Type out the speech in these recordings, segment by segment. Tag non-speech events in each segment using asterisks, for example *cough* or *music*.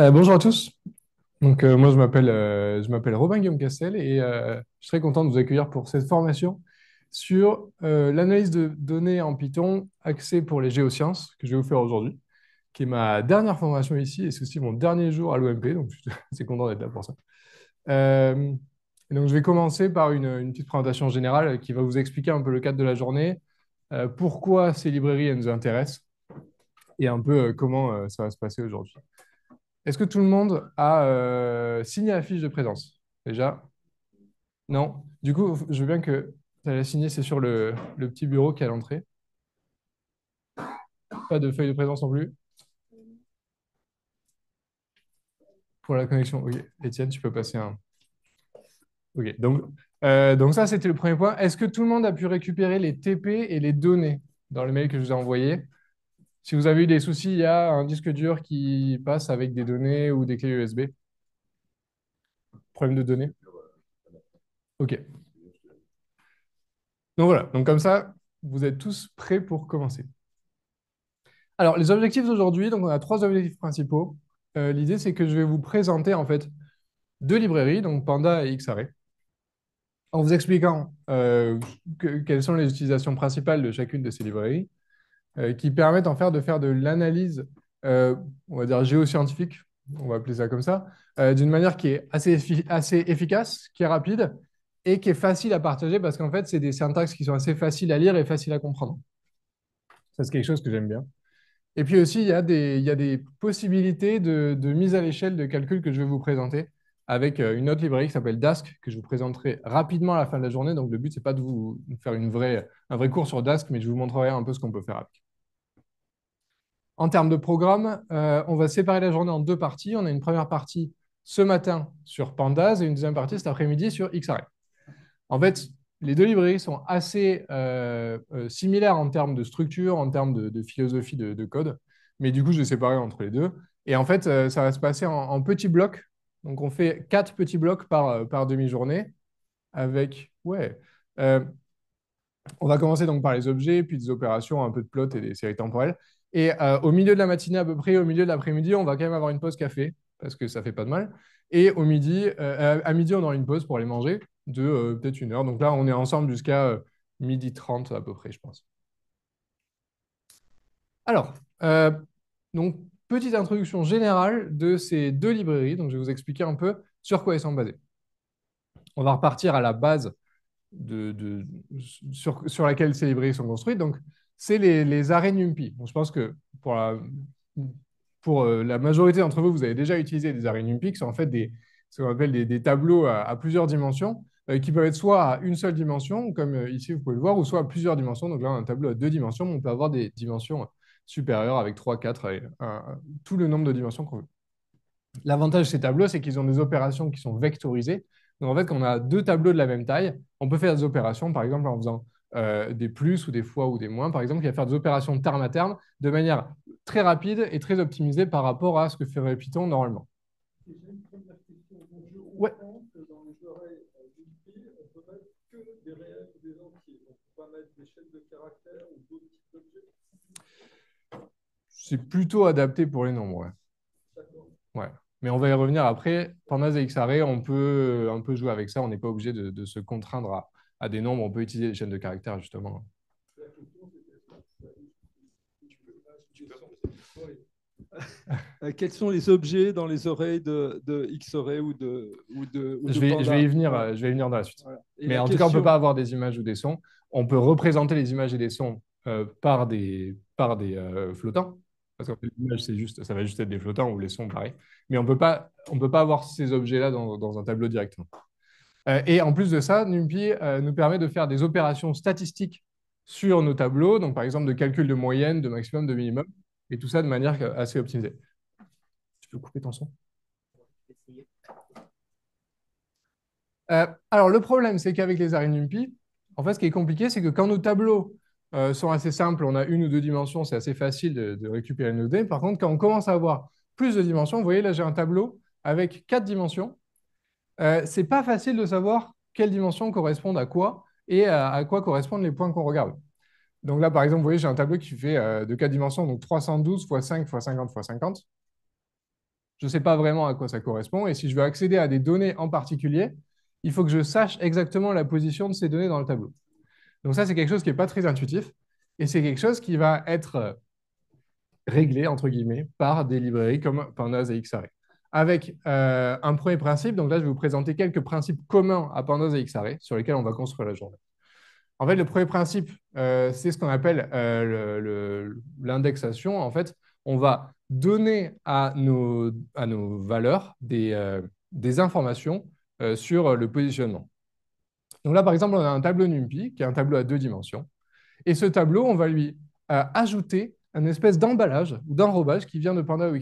Euh, bonjour à tous. Donc, euh, moi, euh, je m'appelle Robin Guillaume Castel et je suis très content de vous accueillir pour cette formation sur l'analyse de données en Python axée pour les géosciences que je vais vous faire aujourd'hui, qui est ma dernière formation ici et c'est aussi mon dernier jour à l'OMP. Donc, je *laughs* content d'être là pour ça. Et donc, je vais commencer par une, petite présentation générale qui va vous expliquer un peu le cadre de la journée, pourquoi ces librairies nous intéressent et un peu euh, comment euh, ça va se passer aujourd'hui. Est-ce que tout le monde a euh, signé la fiche de présence déjà Non Du coup, je veux bien que tu la signer, c'est sur le, petit bureau qui est à l'entrée. Pas de feuille de présence non plus Pour la connexion, ok. Étienne, tu peux passer un... Ok, donc, donc ça, c'était le premier point. Est-ce que tout le monde a pu récupérer les TP et les données dans le mail que je vous ai envoyé si vous avez eu des soucis, il y a un disque dur qui passe avec des données ou des clés USB. Problème de données Ok. Donc voilà, donc comme ça, vous êtes tous prêts pour commencer. Alors, les objectifs d'aujourd'hui, donc on a trois objectifs principaux. Euh, l'idée, c'est que je vais vous présenter en fait deux librairies, donc Panda et Xarray, en vous expliquant euh, quelles sont les utilisations principales de chacune de ces librairies, euh, qui permettent en faire de faire de l'analyse, euh, on va dire géoscientifique, on va appeler ça comme ça, euh, d'une manière qui est assez, efficace, qui est rapide et qui est facile à partager parce qu'en fait, c'est des syntaxes qui sont assez faciles à lire et faciles à comprendre. Ça, c'est quelque chose que j'aime bien. Et puis aussi, il y a des, possibilités de, de mise à l'échelle de calcul que je vais vous présenter avec euh, une autre librairie qui s'appelle Dask, que je vous présenterai rapidement à la fin de la journée. Donc, le but, ce n'est pas de vous faire une vraie, un vrai cours sur Dask, mais je vous montrerai un peu ce qu'on peut faire avec. En termes de programme, euh, on va séparer la journée en deux parties. On a une première partie ce matin sur Pandas et une deuxième partie cet après-midi sur XArray. En fait, les deux librairies sont assez euh, similaires en termes de structure, en termes de, philosophie de, code, mais du coup, je vais séparer entre les deux. Et en fait, ça va se passer en petits blocs donc, on fait quatre petits blocs par, euh, par demi-journée avec. Ouais. Euh, on va commencer donc par les objets, puis des opérations, un peu de plot et des séries temporelles. Et euh, au milieu de la matinée, à peu près, au milieu de l'après-midi, on va quand même avoir une pause café, parce que ça fait pas de mal. Et au midi, à midi, on aura une pause pour aller manger de peut-être une heure. Donc là, on est ensemble jusqu'à midi 30 à peu près, je pense. Alors, donc petite introduction générale de ces deux librairies. Donc, je vais vous expliquer un peu sur quoi elles sont basées. On va repartir à la base de, sur, laquelle ces librairies sont construites. Donc, c'est les, les, NumPy. Bon, je pense que pour la, pour euh, la majorité d'entre vous, vous avez déjà utilisé des arrêts NumPy, qui sont en fait des, ce qu'on appelle des, tableaux à, plusieurs dimensions, euh, qui peuvent être soit à une seule dimension, comme euh, ici vous pouvez le voir, ou soit à plusieurs dimensions. Donc là, on a un tableau à deux dimensions, mais on peut avoir des dimensions supérieure avec 3, 4, et, tout le nombre de dimensions qu'on veut. L'avantage de ces tableaux, c'est qu'ils ont des opérations qui sont vectorisées. Donc en fait, quand on a deux tableaux de la même taille, on peut faire des opérations, par exemple en faisant euh, des plus ou des fois ou des moins, par exemple, qui va faire des opérations terme à terme de manière très rapide et très optimisée par rapport à ce que ferait Python normalement. Ouais c'est plutôt adapté pour les nombres. Ouais. Mais on va y revenir après. Pandas et X-Array, on peut un euh, peu jouer avec ça. On n'est pas obligé de, se contraindre à, des nombres. On peut utiliser des chaînes de caractères, justement. Euh, quels sont les objets dans les oreilles de, X-Array ou de, ou de, je, vais, y venir, je vais venir dans la suite. Mais en tout cas, on ne peut pas avoir des images ou des sons. On peut représenter les images et les sons euh, par des, par des euh, flottants. Parce que l'image, c'est juste, ça va juste être des flottants ou les sons, pareil. Mais on ne peut pas avoir ces objets-là dans, un tableau directement. Euh, et en plus de ça, NumPy euh, nous permet de faire des opérations statistiques sur nos tableaux, donc par exemple de calcul de moyenne, de maximum, de minimum, et tout ça de manière assez optimisée. Tu peux couper ton son alors, le problème, c'est qu'avec les arrêts NumPy, en fait, ce qui est compliqué, c'est que quand nos tableaux euh, sont assez simples. On a une ou deux dimensions, c'est assez facile de, récupérer nos données. Par contre, quand on commence à avoir plus de dimensions, vous voyez là, j'ai un tableau avec quatre dimensions. Euh, ce n'est pas facile de savoir quelles dimensions correspondent à quoi et à, quoi correspondent les points qu'on regarde. Donc là, par exemple, vous voyez, j'ai un tableau qui fait euh, de quatre dimensions, donc 312 x 5 x 50 x 50. Je ne sais pas vraiment à quoi ça correspond. Et si je veux accéder à des données en particulier, il faut que je sache exactement la position de ces données dans le tableau. Donc ça, c'est quelque chose qui n'est pas très intuitif et c'est quelque chose qui va être euh, réglé, entre guillemets, par des librairies comme Pandas et XArray. Avec euh, un premier principe, donc là, je vais vous présenter quelques principes communs à Pandas et XArray sur lesquels on va construire la journée. En fait, le premier principe, euh, c'est ce qu'on appelle l'indexation. En fait, on va donner à nos, à nos valeurs des, des informations sur le positionnement. Donc là, par exemple, on a un tableau NumPy, qui est un tableau à deux dimensions. Et ce tableau, on va lui euh, ajouter un espèce d'emballage ou d'enrobage qui vient de Panda ou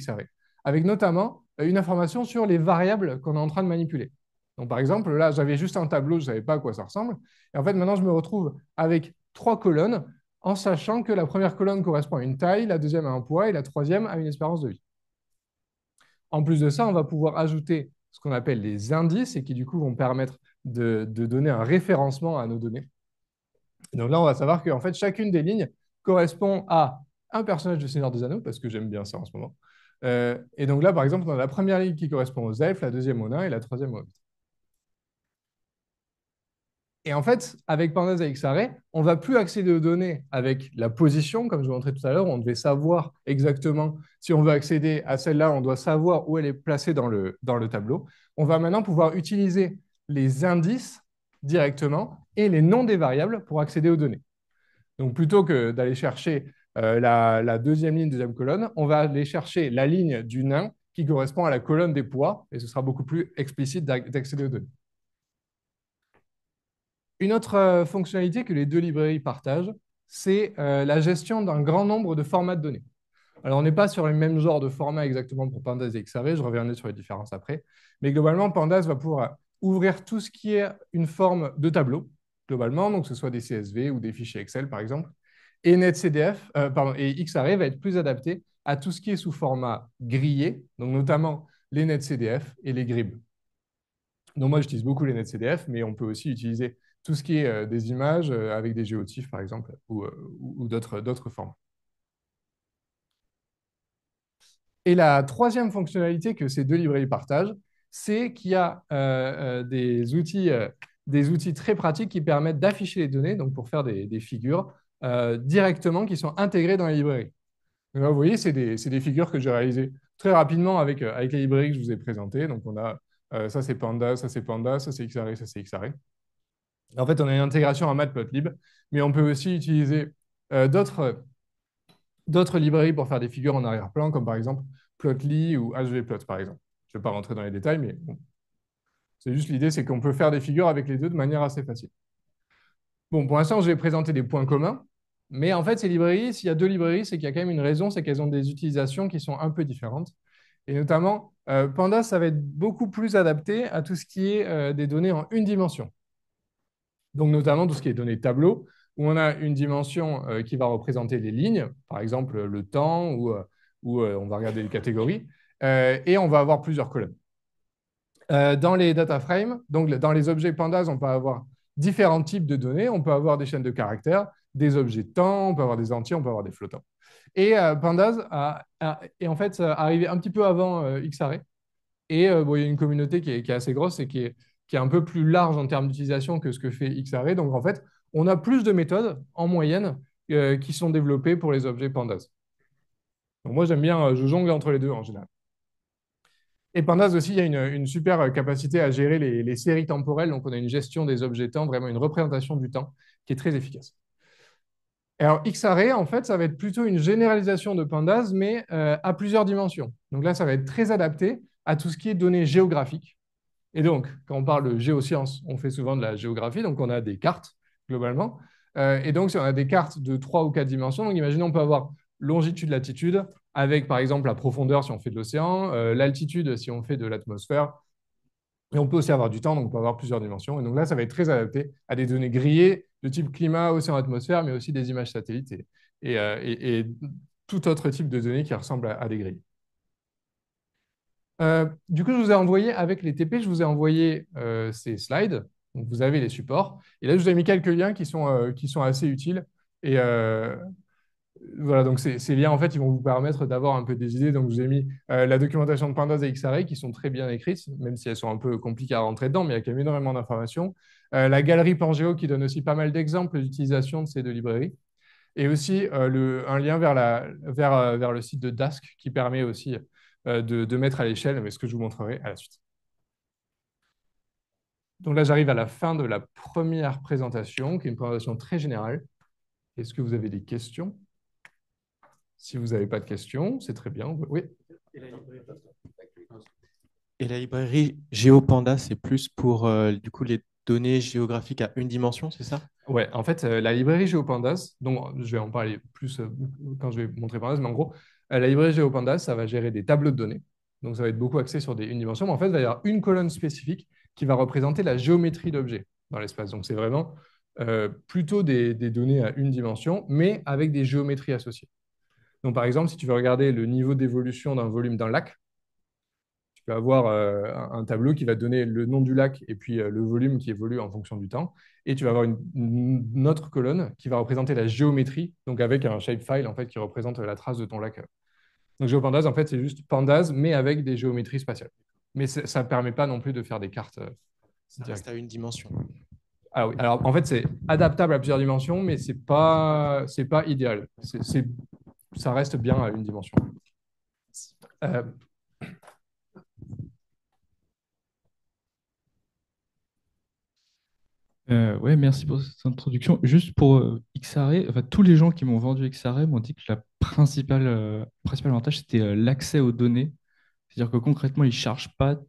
avec notamment euh, une information sur les variables qu'on est en train de manipuler. Donc, par exemple, là, j'avais juste un tableau, je ne savais pas à quoi ça ressemble. Et en fait, maintenant, je me retrouve avec trois colonnes en sachant que la première colonne correspond à une taille, la deuxième à un poids et la troisième à une espérance de vie. En plus de ça, on va pouvoir ajouter ce qu'on appelle les indices et qui, du coup, vont permettre de, donner un référencement à nos données. Donc là, on va savoir qu'en fait, chacune des lignes correspond à un personnage du Seigneur des Anneaux, parce que j'aime bien ça en ce moment. Euh, et donc là, par exemple, on a la première ligne qui correspond aux elfes, la deuxième aux nains et la troisième aux hobbits. Et en fait, avec Pandas et ça, on ne va plus accéder aux données avec la position, comme je vous montrais tout à l'heure, on devait savoir exactement, si on veut accéder à celle-là, on doit savoir où elle est placée dans le, dans le tableau. On va maintenant pouvoir utiliser les indices directement et les noms des variables pour accéder aux données. Donc plutôt que d'aller chercher euh, la, deuxième ligne, deuxième colonne, on va aller chercher la ligne du nain qui correspond à la colonne des poids, et ce sera beaucoup plus explicite d'accéder aux données. Une autre euh, fonctionnalité que les deux librairies partagent, c'est euh, la gestion d'un grand nombre de formats de données. Alors, on n'est pas sur le même genre de format exactement pour Pandas et xarray. je reviendrai sur les différences après, mais globalement, Pandas va pouvoir ouvrir tout ce qui est une forme de tableau, globalement, donc que ce soit des CSV ou des fichiers Excel, par exemple. Et NetCDF, euh, et XArray va être plus adapté à tout ce qui est sous format grillé, donc notamment les NetCDF et les GRIB. Donc moi, j'utilise beaucoup les NetCDF, mais on peut aussi utiliser tout ce qui est euh, des images euh, avec des géotifs, par exemple, ou, ou d'autres formes. Et la troisième fonctionnalité que ces deux librairies partagent, c'est qu'il y a euh, euh, des, outils, euh, des outils très pratiques qui permettent d'afficher les données, donc pour faire des, figures, directement qui sont intégrées dans les librairies. vous voyez, c'est des, figures que j'ai réalisées très rapidement avec, avec les librairies que je vous ai présentées. Donc on a ça c'est Panda, ça c'est Panda, ça c'est Xarray, ça c'est Xarray. En fait, on a une intégration à Matplotlib, mais on peut aussi utiliser d'autres d'autres librairies pour faire des figures en arrière-plan, comme par exemple Plotly ou HVplot, par exemple. Je ne vais pas rentrer dans les détails, mais c'est juste l'idée, c'est qu'on peut faire des figures avec les deux de manière assez facile. Bon, pour l'instant, je vais présenter des points communs, mais en fait, ces librairies, s'il y a deux librairies, c'est qu'il y a quand même une raison, c'est qu'elles ont des utilisations qui sont un peu différentes. Et notamment, euh, Panda, ça va être beaucoup plus adapté à tout ce qui est euh, des données en une dimension. Donc, notamment tout ce qui est données tableau, où on a une dimension euh, qui va représenter les lignes, par exemple le temps, ou, on va regarder les catégories, euh, et on va avoir plusieurs colonnes. Euh, dans les data frames, donc dans les objets pandas, on peut avoir différents types de données. On peut avoir des chaînes de caractères, des objets temps, on peut avoir des entiers, on peut avoir des flottants. Et euh, Pandas est en fait arrivé un petit peu avant euh, Xarray. Et il y a une communauté qui est, assez grosse et qui est, un peu plus large en termes d'utilisation que ce que fait Xarray. Donc en fait, on a plus de méthodes en moyenne qui sont développées pour les objets Pandas. moi, j'aime bien, je jongle entre les deux en général. Et Pandas aussi, il y a une, super euh, capacité à gérer les, séries temporelles. Donc, on a une gestion des objets temps, vraiment une représentation du temps qui est très efficace. alors, x en fait, ça va être plutôt une généralisation de Pandas, mais euh, à plusieurs dimensions. Donc là, ça va être très adapté à tout ce qui est données géographiques. Et donc, quand on parle de géosciences, on fait souvent de la géographie. Donc, on a des cartes, globalement. Euh, et donc, si on a des cartes de trois ou quatre dimensions, donc imaginons, on peut avoir longitude, latitude, avec par exemple la profondeur si on fait de l'océan, euh, l'altitude si on fait de l'atmosphère. Et on peut aussi avoir du temps, donc on peut avoir plusieurs dimensions. Et donc là, ça va être très adapté à des données grillées de type climat, océan, atmosphère, mais aussi des images satellites euh, et, tout autre type de données qui ressemblent à, des grilles. Euh, du coup, je vous ai envoyé, avec les TP, je vous ai envoyé ces slides. vous avez les supports. Et là, je vous ai mis quelques liens qui sont, qui sont assez utiles. Et, voilà, donc ces, liens, en fait, ils vont vous permettre d'avoir un peu des idées. Donc, vous ai mis euh, la documentation de Pandas et Xarray qui sont très bien écrites, même si elles sont un peu compliquées à rentrer dedans, mais il y a quand même énormément d'informations. Euh, la galerie Pangeo qui donne aussi pas mal d'exemples d'utilisation de ces deux librairies. Et aussi euh, un lien vers, le site de Dask qui permet aussi de, de mettre à l'échelle, mais ce que je vous montrerai à la suite. Donc là, j'arrive à la fin de la première présentation, qui est une présentation très générale. Est-ce que vous avez des questions si vous n'avez pas de questions, c'est très bien. Oui. Et la librairie, Géopandas, c'est plus pour euh, du coup les données géographiques à une dimension, c'est ça Ouais, en fait, euh, la librairie GeoPandas, donc je vais en parler plus euh, quand je vais montrer Pandas, mais en gros, la librairie GeoPandas, ça va gérer des tableaux de données. Donc, ça va être beaucoup axé sur des une dimension. Mais en fait, il va y avoir une colonne spécifique qui va représenter la géométrie d'objets dans l'espace. Donc, c'est vraiment plutôt des données à une dimension, mais avec des géométries associées. Donc, par exemple, si tu veux regarder le niveau d'évolution d'un volume d'un lac, tu peux avoir euh, un tableau qui va donner le nom du lac et puis euh, le volume qui évolue en fonction du temps. Et tu vas avoir une, autre colonne qui va représenter la géométrie, donc avec un shapefile en fait, qui représente la trace de ton lac. Donc, GeoPandas, en fait, c'est juste Pandas, mais avec des géométries spatiales. Mais ça ne permet pas non plus de faire des cartes. Euh, reste à une dimension. Ah oui. Alors en fait, c'est adaptable à plusieurs dimensions, mais c'est pas pas idéal. C'est ça reste bien à une dimension. Euh, euh, ouais, merci pour cette introduction. Juste pour euh, Xarray, e, tous les gens qui m'ont vendu XRE m'ont dit que la principale, principal avantage, c'était l'accès aux données. C'est-à-dire que concrètement, ils ne chargent pas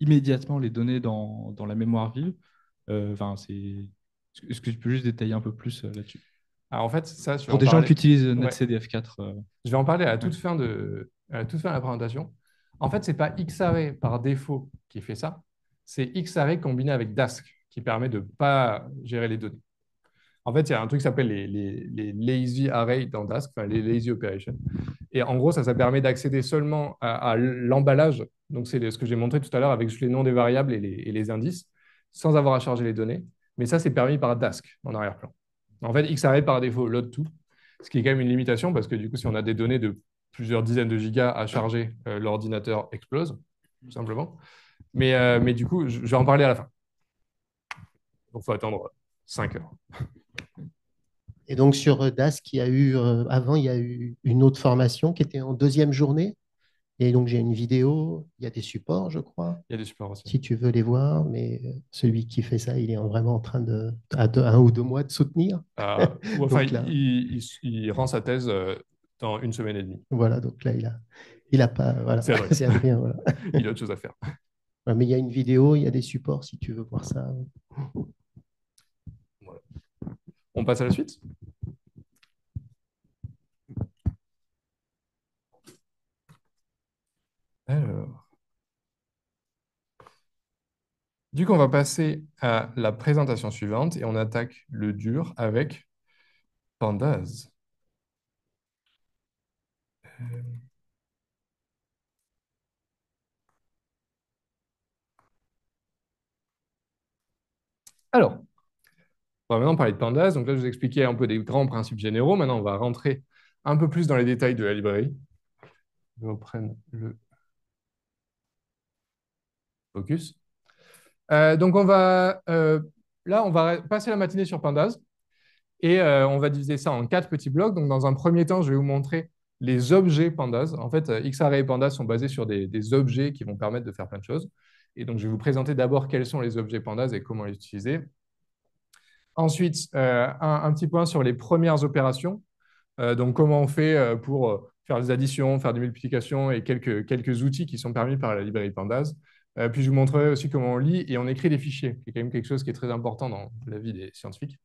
immédiatement les données dans, la mémoire vive. Enfin, Est-ce que tu peux juste détailler un peu plus là-dessus en fait, ça, pour des gens qui utilisent NetCDF4. Euh. Je vais en parler à la toute fin de, la, la présentation. En fait, ce n'est pas Xarray par défaut qui fait ça, c'est Xarray combiné avec Dask qui permet de ne pas gérer les données. En fait, il y a un truc qui s'appelle les, lazy array dans Dask, enfin les lazy operations. Et en gros, ça, ça permet d'accéder seulement à, l'emballage. Donc, c'est ce que j'ai montré tout à l'heure avec juste les noms des variables et les, et les indices, sans avoir à charger les données. Mais ça, c'est permis par Dask en arrière-plan. En fait, sarrête par défaut load tout, ce qui est quand même une limitation parce que du coup, si on a des données de plusieurs dizaines de gigas à charger, euh, l'ordinateur explose, tout simplement. Mais, euh, du coup, je, vais en parler à la fin. Donc, il faut attendre 5 heures. Et donc, sur euh, DAS, y a eu, avant, il y a eu une autre formation qui était en deuxième journée et donc, j'ai une vidéo, il y a des supports, je crois. Il y a des supports aussi. Si tu veux les voir, mais euh, celui qui fait ça, il est vraiment en train de, à un ou deux mois, de soutenir. Ah, *laughs* il, rend sa thèse euh, dans une semaine et demie. Voilà, donc là, il a, il a pas. Euh, voilà, c'est à rien, *laughs* voilà. *laughs* il a autre chose à faire. mais il y a une vidéo, il y a des supports si tu veux voir ça. On passe à la suite Alors. Du coup, on va passer à la présentation suivante et on attaque le dur avec Pandas. Euh. Alors, on va maintenant parler de Pandas. Donc là, je vous expliquais un peu des grands principes généraux. Maintenant, on va rentrer un peu plus dans les détails de la librairie. Je reprendre le Focus. Euh, donc, on va, euh, là, on va passer la matinée sur Pandas et euh, on va diviser ça en quatre petits blocs. Donc, dans un premier temps, je vais vous montrer les objets Pandas. En fait, Xarray et Pandas sont basés sur des, objets qui vont permettre de faire plein de choses. Et donc, je vais vous présenter d'abord quels sont les objets Pandas et comment les utiliser. Ensuite, un, petit point sur les premières opérations. donc, comment on fait pour faire des additions, faire des multiplications et quelques, quelques outils qui sont permis par la librairie Pandas. Euh, puis je vous montrerai aussi comment on lit et on écrit des fichiers, qui est quand même quelque chose qui est très important dans la vie des scientifiques.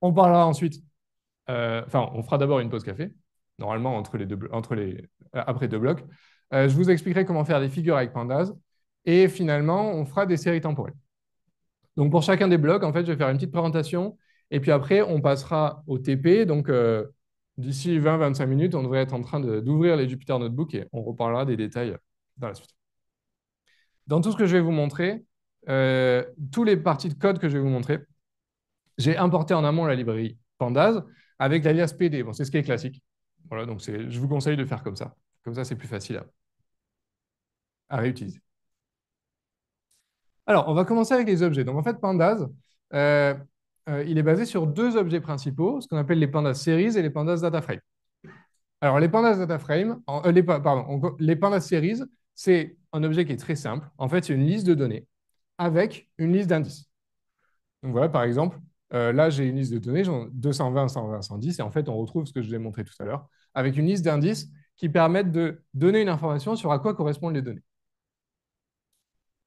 On parlera ensuite, euh, enfin, on fera d'abord une pause café, normalement entre les deux, entre les, euh, après deux blocs. je vous expliquerai comment faire des figures avec Pandas et finalement, on fera des séries temporelles. Donc pour chacun des blocs, en fait, je vais faire une petite présentation et puis après, on passera au TP. Donc, d'ici 20-25 minutes, on devrait être en train d'ouvrir les Jupyter Notebook et on reparlera des détails dans la suite. Dans tout ce que je vais vous montrer, euh, tous les parties de code que je vais vous montrer, j'ai importé en amont la librairie Pandas avec l'alias PD. Bon, c'est ce qui est classique. Voilà, donc je vous conseille de faire comme ça. Comme ça, c'est plus facile à, à, réutiliser. Alors, on va commencer avec les objets. Donc, en fait, Pandas, euh, euh, il est basé sur deux objets principaux, ce qu'on appelle les pandas series et les pandas data frame. Alors, les pandas data les pandas series, c'est un objet qui est très simple. En fait, c'est une liste de données avec une liste d'indices. Donc voilà, par exemple, euh, là, j'ai une liste de données, 220, 120, 110, et en fait, on retrouve ce que je vous ai montré tout à l'heure, avec une liste d'indices qui permettent de donner une information sur à quoi correspondent les données.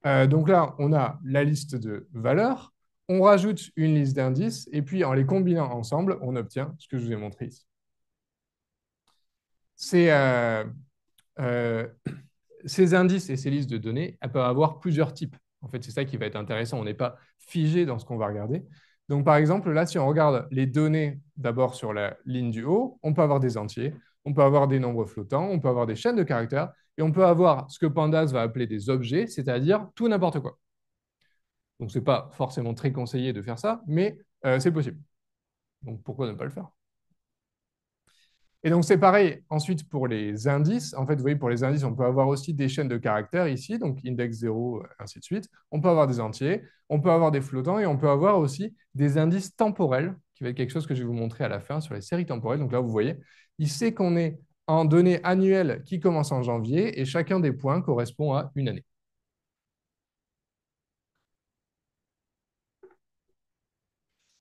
Euh, donc là, on a la liste de valeurs, on rajoute une liste d'indices, et puis en les combinant ensemble, on obtient ce que je vous ai montré ici. C'est euh, ces indices et ces listes de données, elles peuvent avoir plusieurs types. En fait, c'est ça qui va être intéressant. On n'est pas figé dans ce qu'on va regarder. Donc, par exemple, là, si on regarde les données d'abord sur la ligne du haut, on peut avoir des entiers, on peut avoir des nombres flottants, on peut avoir des chaînes de caractères, et on peut avoir ce que Pandas va appeler des objets, c'est-à-dire tout n'importe quoi. Donc, ce n'est pas forcément très conseillé de faire ça, mais euh, c'est possible. Donc, pourquoi ne pas le faire et donc, c'est pareil ensuite pour les indices. En fait, vous voyez, pour les indices, on peut avoir aussi des chaînes de caractères ici, donc index 0, ainsi de suite. On peut avoir des entiers, on peut avoir des flottants et on peut avoir aussi des indices temporels, qui va être quelque chose que je vais vous montrer à la fin sur les séries temporelles. Donc là, vous voyez, il sait qu'on est en données annuelles qui commencent en janvier et chacun des points correspond à une année.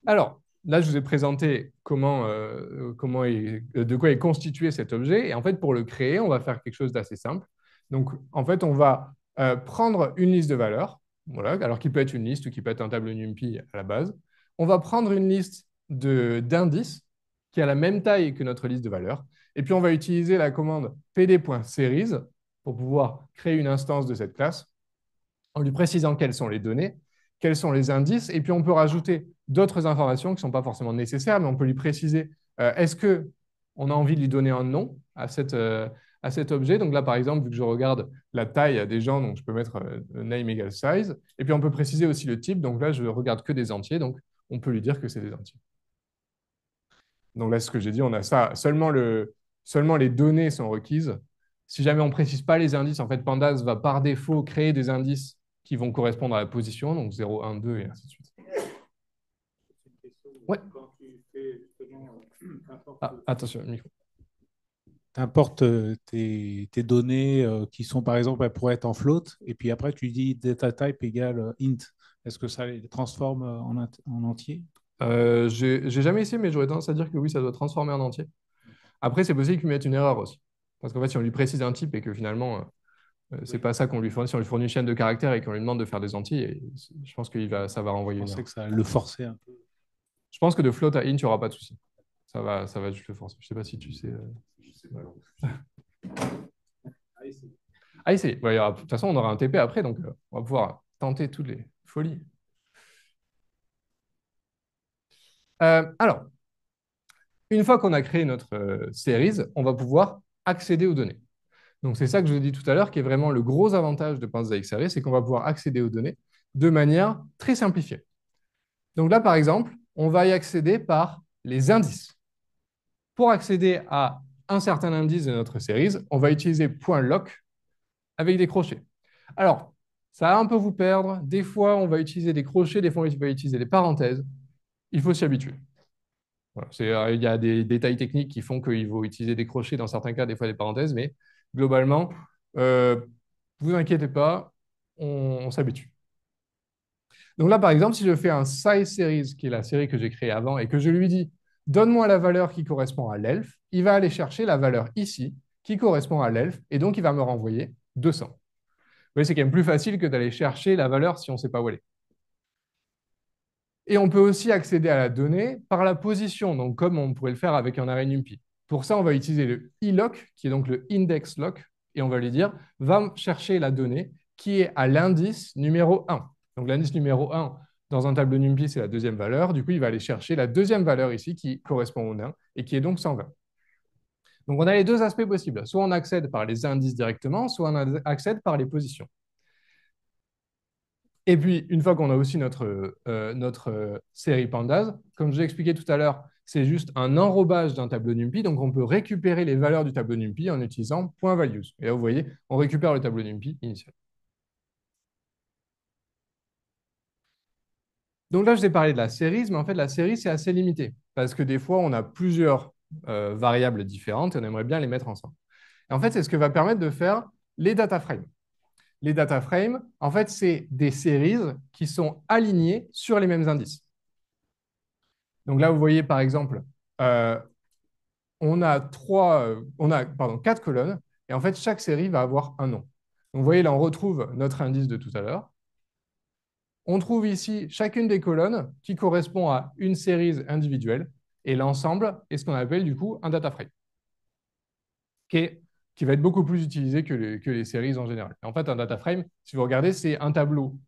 Alors, là, je vous ai présenté comment, euh, comment euh, de quoi est constitué cet objet. Et en fait, pour le créer, on va faire quelque chose d'assez simple. Donc, en fait, on va euh, prendre une liste de valeurs, alors qui peut être une liste ou qui peut être un tableau NumPy à la base. On va prendre une liste d'indices qui a la même taille que notre liste de valeurs. Et puis, on va utiliser la commande pd.series pour pouvoir créer une instance de cette classe en lui précisant quelles sont les données, quels sont les indices. Et puis, on peut rajouter d'autres informations qui ne sont pas forcément nécessaires, mais on peut lui préciser euh, est-ce que on a envie de lui donner un nom à, cette, euh, à cet objet Donc là, par exemple, vu que je regarde la taille des gens, donc je peux mettre euh, name égale size. Et puis on peut préciser aussi le type. Donc là, je ne regarde que des entiers, donc on peut lui dire que c'est des entiers. Donc là, ce que j'ai dit, on a ça. Seulement, le, seulement les données sont requises. Si jamais on ne précise pas les indices, en fait, Pandas va par défaut créer des indices qui vont correspondre à la position, donc 0, 1, 2 et ainsi de suite. Euh, ah, euh, attention, le micro T'importe euh, tes, données qui sont, par exemple, elles pourraient être en float, et puis après, tu dis data type égale int. Est-ce que ça les transforme en, entier J'ai jamais essayé, mais j'aurais tendance à dire que oui, ça doit transformer en entier. Après, c'est possible qu'il mette une erreur aussi. Parce qu'en fait, si on lui précise un type et que finalement, c'est pas ça qu'on lui fournit, si on lui fournit une chaîne de caractères et qu'on lui demande de faire des entiers, je pense que ça va renvoyer. Je pensais que ça le forcer un peu. Je pense que de float à int, il n'y aura pas de souci. Ça va, ça va juste le force. Je ne sais pas si tu sais. Euh. Je sais pas. à *laughs* ah, ah, bah, De toute façon, on aura un TP après, donc euh, on va pouvoir tenter toutes les folies. Euh, alors, une fois qu'on a créé notre série series, on va pouvoir accéder aux données. Donc c'est ça que je vous ai dit tout à l'heure, qui est vraiment le gros avantage de avec Series, c'est qu'on va pouvoir accéder aux données de manière très simplifiée. Donc là, par exemple, on va y accéder par les indices. Pour accéder à un certain indice de notre série, on va utiliser point .lock avec des crochets. Alors, ça va un peu vous perdre. Des fois, on va utiliser des crochets, des fois, on va utiliser des parenthèses. Il faut s'y habituer. Euh, il y a des détails techniques qui font qu'il faut utiliser des crochets dans certains cas, des fois des parenthèses, mais globalement, ne euh, vous inquiétez pas, on s'habitue. Donc là, par exemple, si je fais un size series, qui est la série que j'ai créée avant, et que je lui dis, donne-moi la valeur qui correspond à l'elfe, il va aller chercher la valeur ici, qui correspond à l'elfe, et donc il va me renvoyer 200. Vous voyez, c'est quand même plus facile que d'aller chercher la valeur si on ne sait pas où elle est. Et on peut aussi accéder à la donnée par la position, donc comme on pourrait le faire avec un array NumPy. Pour ça, on va utiliser le iloc, qui est donc le index lock, et on va lui dire va chercher la donnée qui est à l'indice numéro 1. Donc l'indice numéro 1 dans un tableau NumPy, c'est la deuxième valeur. Du coup, il va aller chercher la deuxième valeur ici qui correspond au 1 et qui est donc 120. Donc on a les deux aspects possibles. Soit on accède par les indices directement, soit on accède par les positions. Et puis, une fois qu'on a aussi notre, euh, notre euh, série pandas, comme je l'ai expliqué tout à l'heure, c'est juste un enrobage d'un tableau NumPy. Donc, on peut récupérer les valeurs du tableau NumPy en utilisant .values. Et là, vous voyez, on récupère le tableau NumPy initial. Donc là, je vous ai parlé de la série, mais en fait, la série, c'est assez limité parce que des fois, on a plusieurs euh, variables différentes et on aimerait bien les mettre ensemble. en fait, c'est ce que va permettre de faire les data frames. Les data frames, en fait, c'est des séries qui sont alignées sur les mêmes indices. Donc là, vous voyez, par exemple, euh, on a, trois, euh, on a quatre colonnes et en fait, chaque série va avoir un nom. Donc, vous voyez, là, on retrouve notre indice de tout à l'heure. On trouve ici chacune des colonnes qui correspond à une série individuelle et l'ensemble est ce qu'on appelle du coup un data frame, qui, va être beaucoup plus utilisé que les, séries en général. En fait, un data frame, si vous regardez, c'est un tableau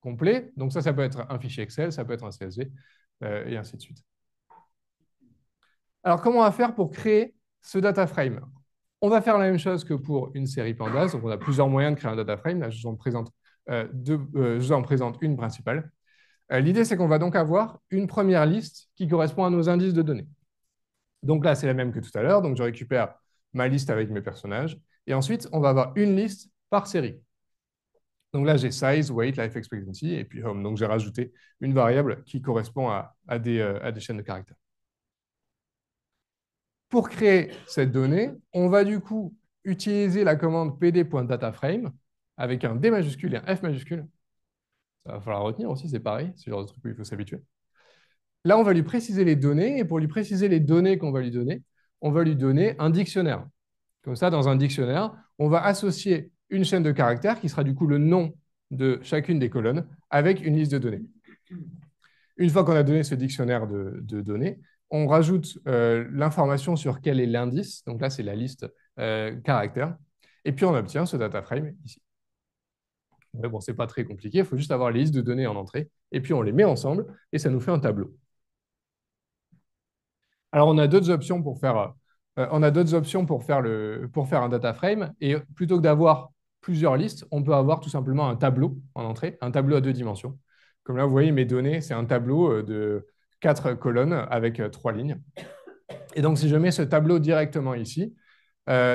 complet. Donc ça, ça peut être un fichier Excel, ça peut être un CSV, euh, et ainsi de suite. Alors, comment on va faire pour créer ce data frame On va faire la même chose que pour une série pandas. on a plusieurs moyens de créer un data frame. Là, je vous en présente euh, euh, je vous en présente une principale. Euh, l'idée, c'est qu'on va donc avoir une première liste qui correspond à nos indices de données. Donc là, c'est la même que tout à l'heure. Donc je récupère ma liste avec mes personnages. Et ensuite, on va avoir une liste par série. Donc là, j'ai size, weight, life expectancy, et puis home. Donc j'ai rajouté une variable qui correspond à, des, à des chaînes de caractères. Pour créer cette donnée, on va du coup utiliser la commande pd.dataframe avec un D majuscule et un F majuscule. Ça va falloir retenir aussi, c'est pareil, c'est le genre de truc où il faut s'habituer. Là, on va lui préciser les données, et pour lui préciser les données qu'on va lui donner, on va lui donner un dictionnaire. Comme ça, dans un dictionnaire, on va associer une chaîne de caractères qui sera du coup le nom de chacune des colonnes avec une liste de données. Une fois qu'on a donné ce dictionnaire de, données, on rajoute euh, l'information sur quel est l'indice. Donc là, c'est la liste euh, caractères. Et puis, on obtient ce data frame ici. Mais bon, c'est pas très compliqué, il faut juste avoir les listes de données en entrée, et puis on les met ensemble, et ça nous fait un tableau. Alors, on a d'autres options pour faire, euh, on a options pour faire, le, pour faire un data frame, et plutôt que d'avoir plusieurs listes, on peut avoir tout simplement un tableau en entrée, un tableau à deux dimensions. Comme là, vous voyez, mes données, c'est un tableau euh, de quatre colonnes avec euh, trois lignes. Et donc, si je mets ce tableau directement ici,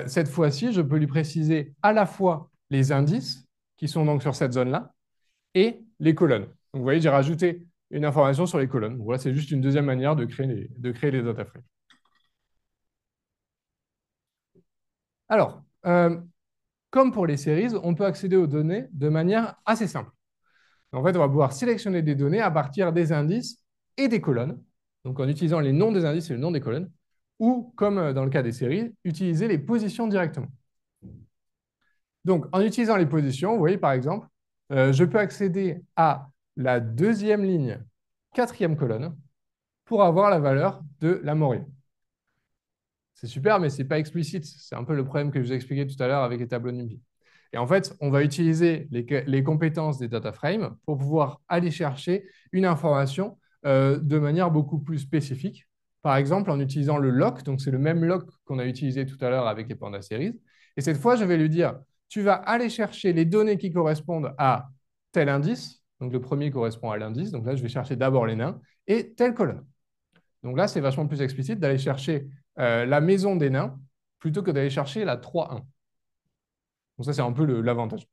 cette fois-ci, je peux lui préciser à la fois les indices qui sont donc sur cette zone-là, et les colonnes. vous voyez, j'ai rajouté une information sur les colonnes. Voilà, c'est juste une deuxième manière de créer les, de créer les data frames. Alors, euh, comme pour les séries, on peut accéder aux données de manière assez simple. En fait, on va pouvoir sélectionner des données à partir des indices et des colonnes, donc en utilisant les noms des indices et le nom des colonnes, ou, comme euh, dans le cas des séries, utiliser les positions directement. Donc, en utilisant les positions, vous voyez par exemple, euh, je peux accéder à la deuxième ligne, quatrième colonne, pour avoir la valeur de la morée. C'est super, mais ce n'est pas explicite. C'est un peu le problème que je vous ai expliqué tout à l'heure avec les tableaux NumPy. Et en fait, on va utiliser les, compétences des data frames pour pouvoir aller chercher une information euh, de manière beaucoup plus spécifique. Par exemple, en utilisant le lock, donc c'est le même lock qu'on a utilisé tout à l'heure avec les pandas series. Et cette fois, je vais lui dire, tu vas aller chercher les données qui correspondent à tel indice. Donc le premier correspond à l'indice. Donc là, je vais chercher d'abord les nains et telle colonne. Donc là, c'est vachement plus explicite d'aller chercher euh, la maison des nains plutôt que d'aller chercher la 3-1. Donc ça, c'est un peu l'avantage.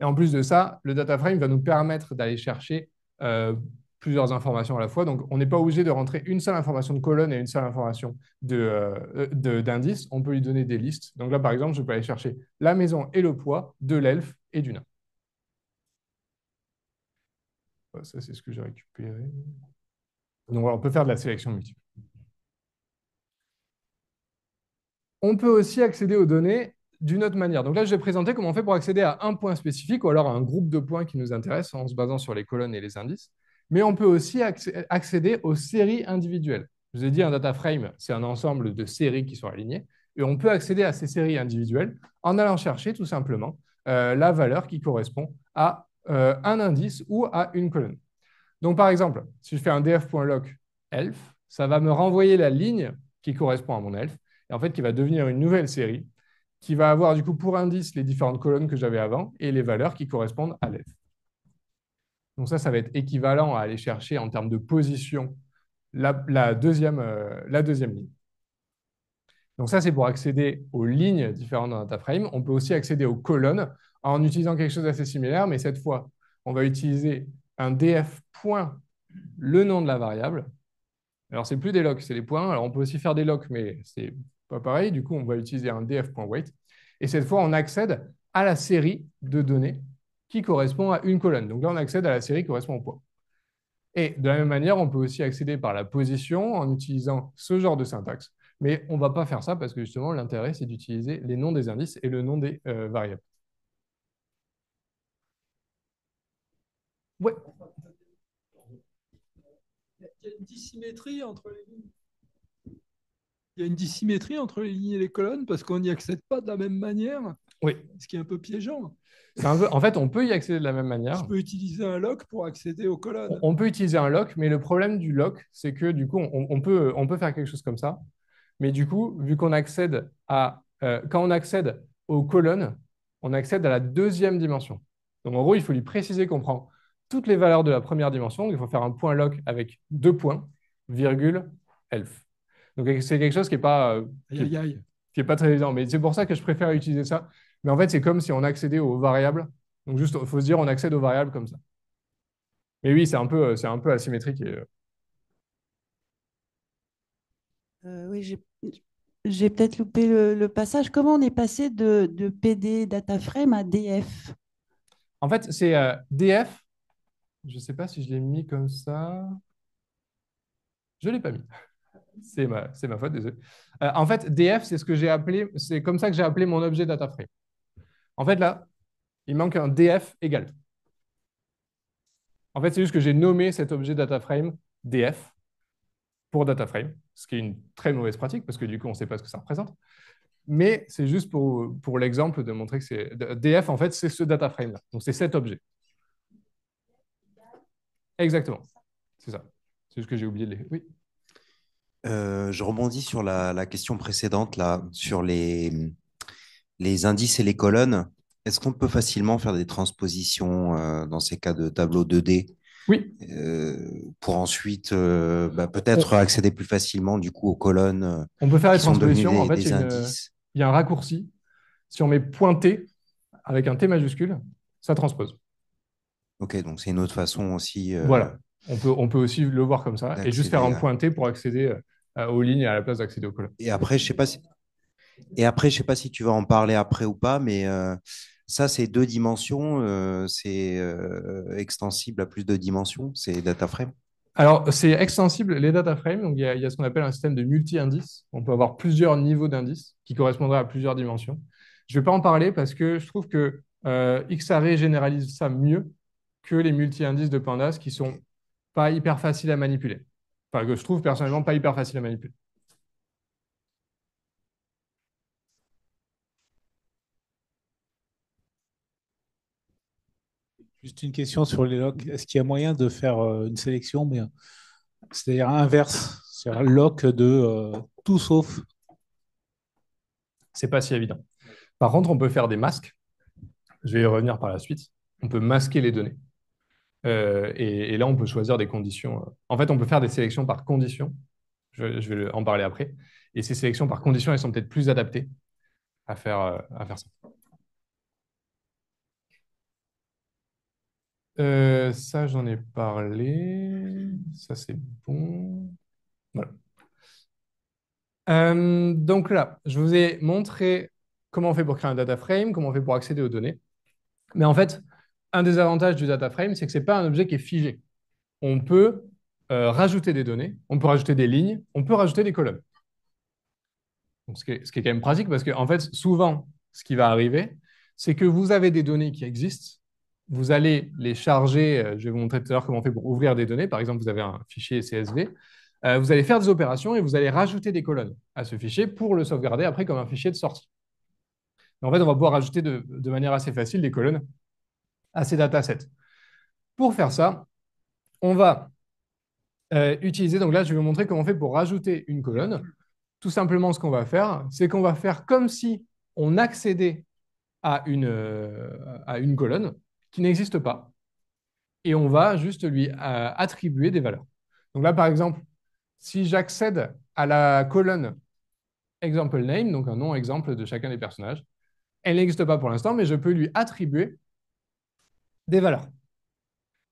Et en plus de ça, le data frame va nous permettre d'aller chercher euh, plusieurs informations à la fois. Donc, on n'est pas obligé de rentrer une seule information de colonne et une seule information euh, euh, d'indice. De, on peut lui donner des listes. Donc là, par exemple, je peux aller chercher la maison et le poids de l'elfe et du nain. Ça, c'est ce que j'ai récupéré. Donc voilà, on peut faire de la sélection multiple. On peut aussi accéder aux données d'une autre manière. Donc là, je vais présenter comment on fait pour accéder à un point spécifique ou alors à un groupe de points qui nous intéresse en se basant sur les colonnes et les indices mais on peut aussi accéder aux séries individuelles. Je vous ai dit, un data frame, c'est un ensemble de séries qui sont alignées, et on peut accéder à ces séries individuelles en allant chercher tout simplement euh, la valeur qui correspond à euh, un indice ou à une colonne. Donc par exemple, si je fais un df.loc elf, ça va me renvoyer la ligne qui correspond à mon elf, et en fait qui va devenir une nouvelle série qui va avoir du coup pour indice les différentes colonnes que j'avais avant et les valeurs qui correspondent à l'elf. Donc ça, ça va être équivalent à aller chercher en termes de position la, euh, deuxième, ligne. Donc ça, c'est pour accéder aux lignes différentes dans DataFrame. On peut aussi accéder aux colonnes en utilisant quelque chose d'assez similaire, mais cette fois, on va utiliser un df le nom de la variable. Alors, ce n'est plus des locks, c'est des points. Alors, on peut aussi faire des locks, mais ce n'est pas pareil. Du coup, on va utiliser un df.weight. Et cette fois, on accède à la série de données qui correspond à une colonne. Donc là, on accède à la série qui correspond au poids. Et de la même manière, on peut aussi accéder par la position en utilisant ce genre de syntaxe. Mais on ne va pas faire ça parce que justement, l'intérêt, c'est d'utiliser les noms des indices et le nom des euh, variables. Oui Il y a une dissymétrie entre les lignes. Il y a une dissymétrie entre les lignes et les colonnes parce qu'on n'y accède pas de la même manière. Oui. Ce qui est un peu piégeant. En fait, on peut y accéder de la même manière. On peux utiliser un lock pour accéder aux colonnes. On peut utiliser un lock, mais le problème du lock, c'est que du coup, on, peut, faire quelque chose comme ça. Mais du coup, vu qu'on accède à. Euh, quand on accède aux colonnes, on accède à la deuxième dimension. Donc en gros, il faut lui préciser qu'on prend toutes les valeurs de la première dimension. il faut faire un point lock avec deux points, virgule, elf. Donc c'est quelque chose qui n'est pas, euh, est pas très évident. Mais c'est pour ça que je préfère utiliser ça. Mais en fait, c'est comme si on accédait aux variables. Donc, juste, il faut se dire, on accède aux variables comme ça. Mais oui, c'est un peu, euh, un peu asymétrique. Euh. Euh, oui, j'ai peut-être loupé le, passage. Comment on est passé de, PD DataFrame à DF En fait, c'est DF. Je ne sais pas si je l'ai mis comme ça. Je ne l'ai pas mis. C'est ma, ma, faute, désolé. en fait, DF, c'est ce que j'ai appelé, c'est comme ça que j'ai appelé mon objet DataFrame. En fait, là, il manque un df égal. En fait, c'est juste que j'ai nommé cet objet DataFrame df pour DataFrame, ce qui est une très mauvaise pratique parce que du coup, on ne sait pas ce que ça représente. Mais c'est juste pour, pour l'exemple de montrer que c'est df, en fait, c'est ce DataFrame-là. Donc, c'est cet objet. Exactement. C'est ça. C'est juste que j'ai oublié de les... Oui euh, je rebondis sur la, question précédente, là, sur les, les indices et les colonnes, est-ce qu'on peut facilement faire des transpositions euh, dans ces cas de tableau 2D Oui. Euh, pour ensuite euh, bah, peut-être accéder plus facilement du coup aux colonnes. On peut faire des transpositions. en fait, il y, il y a un raccourci. Si on met pointé avec un T majuscule, ça transpose. Ok, donc c'est une autre façon aussi. Voilà. On peut, on peut aussi le voir comme ça et juste faire un pointé pour accéder aux lignes à la place d'accéder aux colonnes. Et après, je ne sais pas si et après, je ne sais pas si tu vas en parler après ou pas, mais euh, ça, c'est deux dimensions. Euh, c'est euh, extensible à plus de dimensions, c'est data frame. Alors, c'est extensible les data frames. il y, a, ce qu'on appelle un système de multi-indices. On peut avoir plusieurs niveaux d'indices qui correspondraient à plusieurs dimensions. Je ne vais pas en parler parce que je trouve que XARray e généralise ça mieux que les multi-indices de Pandas qui sont pas hyper faciles à manipuler. Enfin, que je trouve personnellement pas hyper faciles à manipuler. Juste une question sur les locks. Est-ce qu'il y a moyen de faire euh, une sélection, mais c'est-à-dire inverse, cest un lock de euh, tout sauf C'est pas si évident. Par contre, on peut faire des masques. Je vais y revenir par la suite. On peut masquer les données. Euh, et, là, on peut choisir des conditions. En fait, on peut faire des sélections par condition. Je, vais en parler après. Et ces sélections par condition, elles sont peut-être plus adaptées à faire, à faire ça. Euh, ça, j'en ai parlé. Ça, c'est bon. Voilà. Euh, donc là, je vous ai montré comment on fait pour créer un data frame, comment on fait pour accéder aux données. Mais en fait, un des avantages du data frame, c'est que ce n'est pas un objet qui est figé. On peut euh, rajouter des données, on peut rajouter des lignes, on peut rajouter des colonnes. ce, qui est, ce, qui est, quand même pratique parce que, en fait, souvent, ce qui va arriver, c'est que vous avez des données qui existent, vous allez les charger. Euh, je vais vous montrer tout à l'heure comment on fait pour ouvrir des données. Par exemple, vous avez un fichier CSV. Euh, vous allez faire des opérations et vous allez rajouter des colonnes à ce fichier pour le sauvegarder après comme un fichier de sortie. en fait, on va pouvoir rajouter de, manière assez facile des colonnes à ces datasets. Pour faire ça, on va euh, utiliser, donc là, je vais vous montrer comment on fait pour rajouter une colonne. Tout simplement, ce qu'on va faire, c'est qu'on va faire comme si on accédait à une colonne qui n'existe pas. Et on va juste lui euh, attribuer des valeurs. Donc là, par exemple, si j'accède à la colonne example name, donc un nom exemple de chacun des personnages, elle n'existe pas pour l'instant, mais je peux lui attribuer des valeurs.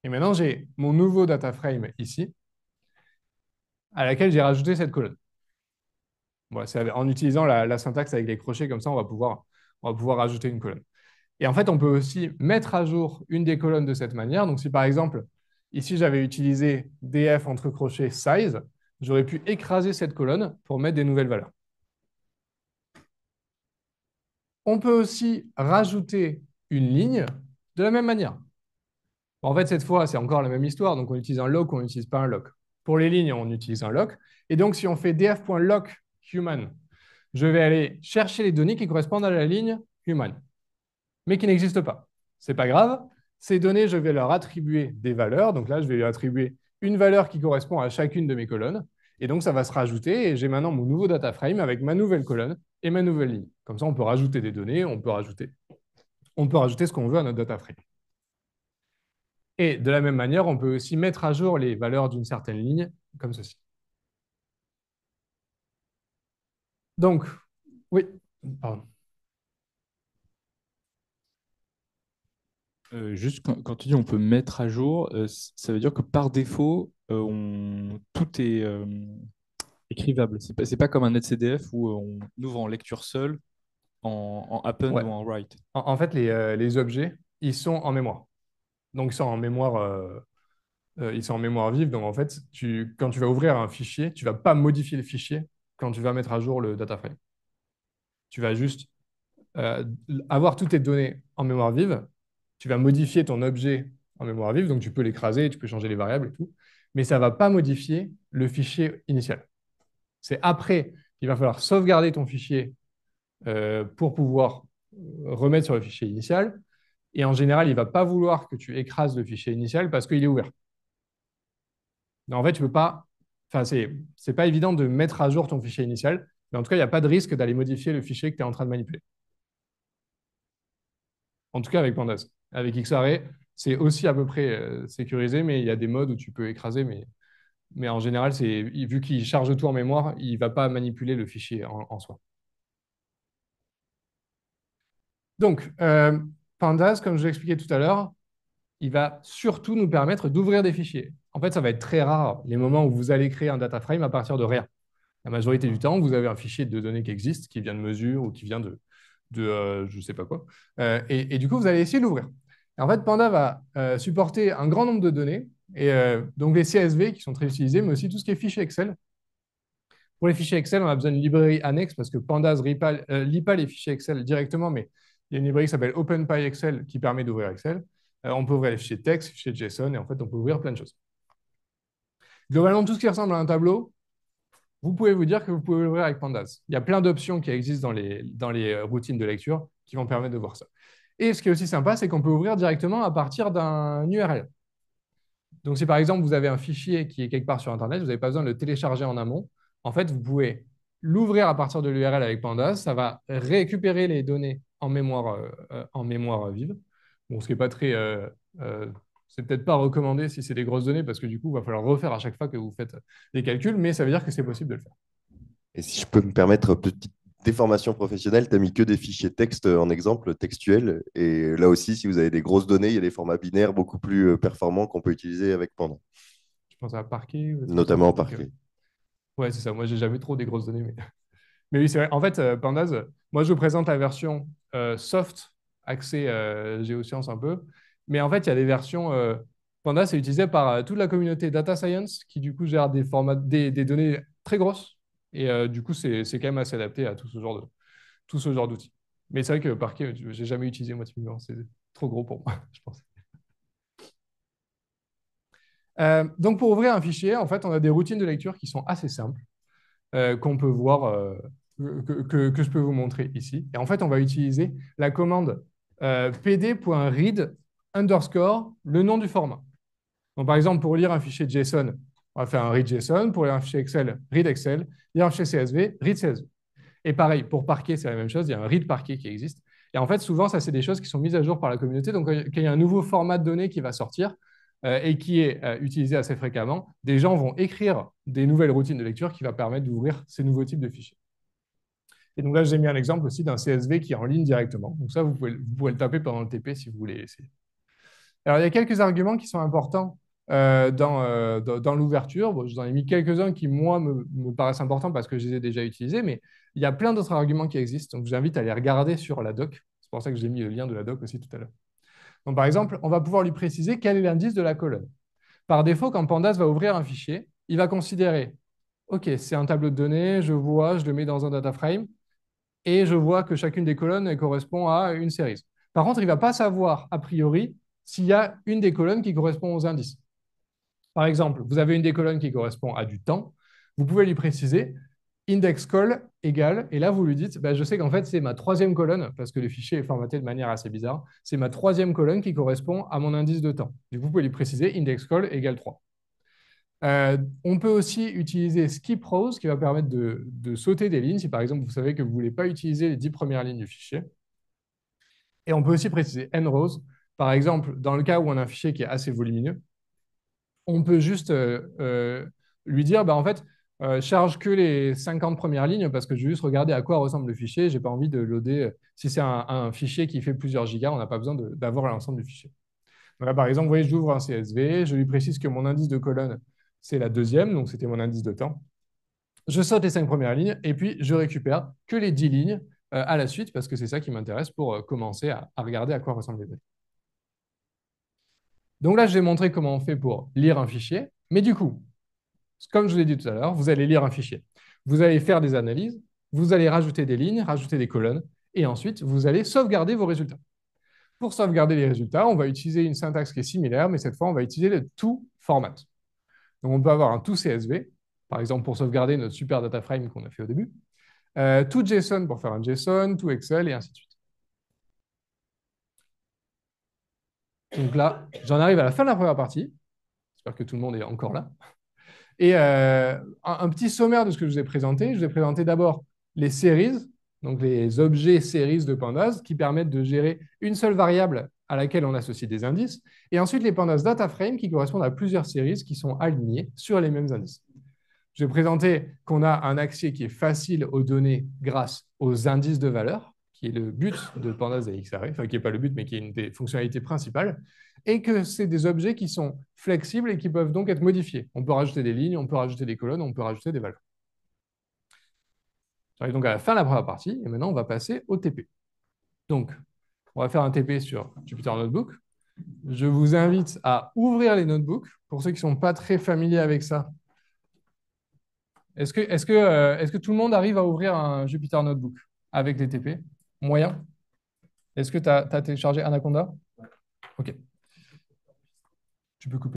Et maintenant, j'ai mon nouveau data frame ici, à laquelle j'ai rajouté cette colonne. en utilisant la, syntaxe avec les crochets, comme ça, on va pouvoir, on va pouvoir ajouter une colonne. Et en fait, on peut aussi mettre à jour une des colonnes de cette manière. Donc, si par exemple, ici, j'avais utilisé df entre crochets size, j'aurais pu écraser cette colonne pour mettre des nouvelles valeurs. On peut aussi rajouter une ligne de la même manière. En fait, cette fois, c'est encore la même histoire. Donc, on utilise un lock on n'utilise pas un lock. Pour les lignes, on utilise un lock. Et donc, si on fait df.lockhuman, human, je vais aller chercher les données qui correspondent à la ligne human mais qui n'existe pas. Ce n'est pas grave. Ces données, je vais leur attribuer des valeurs. Donc là, je vais lui attribuer une valeur qui correspond à chacune de mes colonnes. Et donc, ça va se rajouter. Et j'ai maintenant mon nouveau data frame avec ma nouvelle colonne et ma nouvelle ligne. Comme ça, on peut rajouter des données, on peut rajouter, on peut rajouter ce qu'on veut à notre data frame. Et de la même manière, on peut aussi mettre à jour les valeurs d'une certaine ligne, comme ceci. Donc, oui, pardon. Euh, juste quand, tu dis on peut mettre à jour, euh, ça veut dire que par défaut, euh, tout est écrivable. C'est pas, pas comme un netcdf où on ouvre en lecture seule, en, ou en write. En, fait, les, objets, ils sont en mémoire. Donc, ils sont en mémoire, ils sont en mémoire vive. Donc, en fait, tu, quand tu vas ouvrir un fichier, tu vas pas modifier le fichier quand tu vas mettre à jour le data frame. Tu vas juste avoir toutes tes données en mémoire vive tu vas modifier ton objet en mémoire vive, donc tu peux l'écraser, tu peux changer les variables et tout, mais ça ne va pas modifier le fichier initial. C'est après qu'il va falloir sauvegarder ton fichier euh, pour pouvoir euh, remettre sur le fichier initial. Et en général, il ne va pas vouloir que tu écrases le fichier initial parce qu'il est ouvert. en fait, tu peux pas. Enfin, c'est pas évident de mettre à jour ton fichier initial, mais en tout cas, il n'y a pas de risque d'aller modifier le fichier que tu es en train de manipuler. En tout cas, avec Pandas. Avec XArray, c'est aussi à peu près euh, sécurisé, mais il y a des modes où tu peux écraser. Mais, en général, vu qu'il charge tout en mémoire, il ne va pas manipuler le fichier en, soi. Donc, euh, Pandas, comme je l'expliquais tout à l'heure, il va surtout nous permettre d'ouvrir des fichiers. En fait, ça va être très rare les moments où vous allez créer un data frame à partir de rien. La majorité du temps, vous avez un fichier de données qui existe, qui vient de mesure ou qui vient de, de euh, je ne sais pas quoi. Euh, et, du coup, vous allez essayer de l'ouvrir. En fait, Panda va euh, supporter un grand nombre de données, et donc les CSV qui sont très utilisés, mais aussi tout ce qui est fichiers Excel. Pour les fichiers Excel, on a besoin d'une librairie annexe parce que Pandas ne lit, pas les fichiers Excel directement, mais il y a une librairie qui s'appelle OpenPy Excel qui permet d'ouvrir Excel. on peut ouvrir les fichiers texte, les fichiers JSON, et en fait, on peut ouvrir plein de choses. Globalement, tout ce qui ressemble à un tableau, vous pouvez vous dire que vous pouvez l'ouvrir avec Pandas. Il y a plein d'options qui existent dans les, euh, routines de lecture qui vont permettre de voir ça. Et ce qui est aussi sympa, c'est qu'on peut ouvrir directement à partir d'un URL. Donc, si par exemple, vous avez un fichier qui est quelque part sur Internet, vous n'avez pas besoin de le télécharger en amont. En fait, vous pouvez l'ouvrir à partir de l'URL avec Pandas. Ça va récupérer les données en mémoire, euh, euh, vive. Bon, ce qui n'est pas très c'est peut-être pas recommandé si c'est des grosses données, parce que du coup, il va falloir refaire à chaque fois que vous faites des calculs, mais ça veut dire que c'est possible de le faire. Et si je peux me permettre, petite déformation professionnelle, tu as mis que des fichiers texte en exemple, textuel. Et là aussi, si vous avez des grosses données, il y a des formats binaires beaucoup plus euh, performants qu'on peut utiliser avec Pendant. Je pense à Parquet. Notamment Parquet. Euh, ouais, c'est ça. Moi, j'ai jamais trop des grosses données. Mais, *laughs* oui, c'est vrai. En fait, euh, Pandas, moi, je vous présente la version soft, accès géosciences un peu. Mais en fait, il y a des versions. pandas euh, Panda, c'est utilisé par euh, toute la communauté Data Science qui, du coup, gère des, formats, des, données très grosses. Et euh, du coup, c'est quand même assez adapté à tout ce genre de ce genre d'outils. Mais c'est vrai que Parquet, je n'ai jamais utilisé moi typiquement. C'est trop gros pour moi, *laughs* je pense. donc, pour ouvrir un fichier, en fait, on a des routines de lecture qui sont assez simples, qu'on peut voir, que, que, je peux vous montrer ici. Et en fait, on va utiliser la commande pd.read underscore le nom du format. Donc, par exemple, pour lire un fichier JSON, on va faire un read JSON. Pour lire un fichier Excel, read Excel. Lire un fichier CSV, read CSV. Et pareil, pour parquet, c'est la même chose. Il y a un read parquet qui existe. Et en fait, souvent, ça, c'est des choses qui sont mises à jour par la communauté. Donc, euh, quand il y a un nouveau format de données qui va sortir euh, et qui est euh, utilisé assez fréquemment, des gens vont écrire des nouvelles routines de lecture qui va permettre d'ouvrir ces nouveaux types de fichiers. Et donc là, j'ai mis un exemple aussi d'un CSV qui est en ligne directement. Donc ça, vous pouvez, vous pouvez le taper pendant le TP si vous voulez essayer. Alors, il y a quelques arguments qui sont importants euh, euh, dans, l'ouverture. J'en je vous en ai mis quelques-uns qui, moi, me, paraissent importants parce que je les ai déjà utilisés, mais il y a plein d'autres arguments qui existent. Donc, je vous invite à les regarder sur la doc. C'est pour ça que j'ai mis le lien de la doc aussi tout à l'heure. Donc, par exemple, on va pouvoir lui préciser quel est l'indice de la colonne. Par défaut, quand Pandas va ouvrir un fichier, il va considérer OK, c'est un tableau de données, je vois, je le mets dans un data frame, et je vois que chacune des colonnes correspond à une série. Par contre, il ne va pas savoir, a priori, s'il y a une des colonnes qui correspond aux indices. Par exemple, vous avez une des colonnes qui correspond à du temps, vous pouvez lui préciser index call égale, et là vous lui dites, bah, je sais qu'en fait c'est ma troisième colonne, parce que le fichier est formaté de manière assez bizarre, c'est ma troisième colonne qui correspond à mon indice de temps. Du vous pouvez lui préciser index call égale 3. Euh, on peut aussi utiliser skip rows, qui va permettre de, sauter des lignes, si par exemple vous savez que vous ne voulez pas utiliser les dix premières lignes du fichier. Et on peut aussi préciser n rows, par exemple, dans le cas où on a un fichier qui est assez volumineux, on peut juste euh, euh, lui dire, bah, en fait, euh, charge que les 50 premières lignes parce que je veux juste regarder à quoi ressemble le fichier. J'ai pas envie de loader. Si c'est un, fichier qui fait plusieurs gigas, on n'a pas besoin d'avoir l'ensemble du fichier. là, par exemple, vous voyez, j'ouvre un CSV, je lui précise que mon indice de colonne, c'est la deuxième, donc c'était mon indice de temps. Je saute les cinq premières lignes et puis je récupère que les 10 lignes à la suite parce que c'est ça qui m'intéresse pour commencer à, à regarder à quoi ressemblent les données. Donc là, vais montrer comment on fait pour lire un fichier. Mais du coup, comme je vous l'ai dit tout à l'heure, vous allez lire un fichier. Vous allez faire des analyses, vous allez rajouter des lignes, rajouter des colonnes, et ensuite, vous allez sauvegarder vos résultats. Pour sauvegarder les résultats, on va utiliser une syntaxe qui est similaire, mais cette fois, on va utiliser le to format. Donc, on peut avoir un tout CSV, par exemple, pour sauvegarder notre super data frame qu'on a fait au début, euh, tout JSON pour faire un JSON, tout Excel, et ainsi de suite. Donc là, j'en arrive à la fin de la première partie. J'espère que tout le monde est encore là. Et euh, un, petit sommaire de ce que je vous ai présenté. Je vous ai présenté d'abord les séries, donc les objets séries de pandas qui permettent de gérer une seule variable à laquelle on associe des indices. Et ensuite, les pandas DataFrame qui correspondent à plusieurs séries qui sont alignées sur les mêmes indices. Je vais présenter qu'on a un accès qui est facile aux données grâce aux indices de valeur qui est le but de Pandas et XR, enfin qui n'est pas le but, mais qui est une des fonctionnalités principales, et que c'est des objets qui sont flexibles et qui peuvent donc être modifiés. On peut rajouter des lignes, on peut rajouter des colonnes, on peut rajouter des valeurs. J'arrive donc à la fin de la première partie, et maintenant on va passer au TP. Donc, on va faire un TP sur Jupyter Notebook. Je vous invite à ouvrir les notebooks. Pour ceux qui ne sont pas très familiers avec ça, est-ce que, est que, euh, est que tout le monde arrive à ouvrir un Jupyter Notebook avec les TP moyen. Est-ce que tu as, téléchargé Anaconda Ok. Tu peux couper.